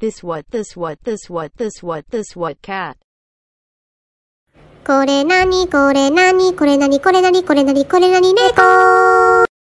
This what this what this what this what this what cat これなにこれなにこれなにこれなにこれなにこれなに猫